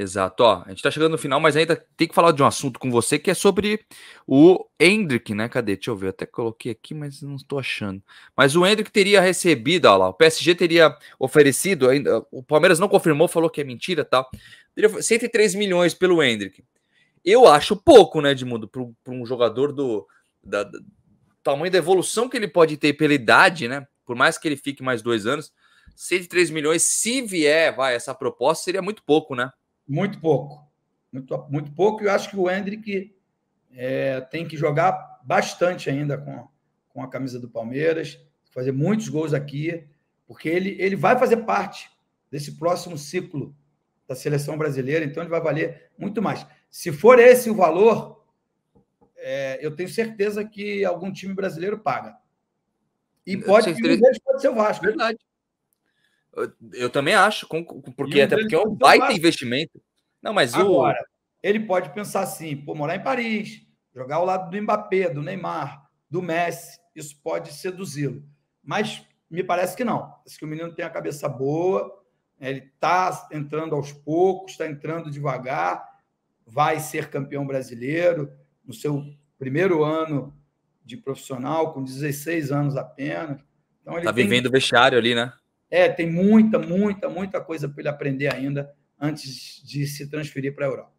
Exato. Ó, a gente está chegando no final, mas ainda tem que falar de um assunto com você que é sobre o Hendrick, né? Cadê? Deixa eu ver. Até coloquei aqui, mas não estou achando. Mas o Hendrick teria recebido, ó lá, o PSG teria oferecido, ainda, o Palmeiras não confirmou, falou que é mentira tal. Teria 103 milhões pelo Hendrick. Eu acho pouco, né, Edmundo, para um jogador do, da, tamanho da evolução que ele pode ter pela idade, né? Por mais que ele fique mais dois anos, 103 milhões, se vier, vai, essa proposta seria muito pouco, né? Muito pouco. Muito, muito pouco. E eu acho que o Hendrick é, tem que jogar bastante ainda com, com a camisa do Palmeiras, fazer muitos gols aqui, porque ele, ele vai fazer parte desse próximo ciclo da seleção brasileira, então ele vai valer muito mais. Se for esse o valor, é, eu tenho certeza que algum time brasileiro paga. E pode, pode ser o Vasco. Verdade. Eu também acho, porque até porque é um baita investimento. Não, mas Agora, o... ele pode pensar assim, pô, morar em Paris, jogar ao lado do Mbappé, do Neymar, do Messi, isso pode seduzi-lo. Mas me parece que não. Parece que o menino tem a cabeça boa, ele está entrando aos poucos, está entrando devagar, vai ser campeão brasileiro no seu primeiro ano de profissional, com 16 anos apenas. Então, ele tá vivendo o vestiário ali, né? É, tem muita, muita, muita coisa para ele aprender ainda antes de se transferir para a Europa.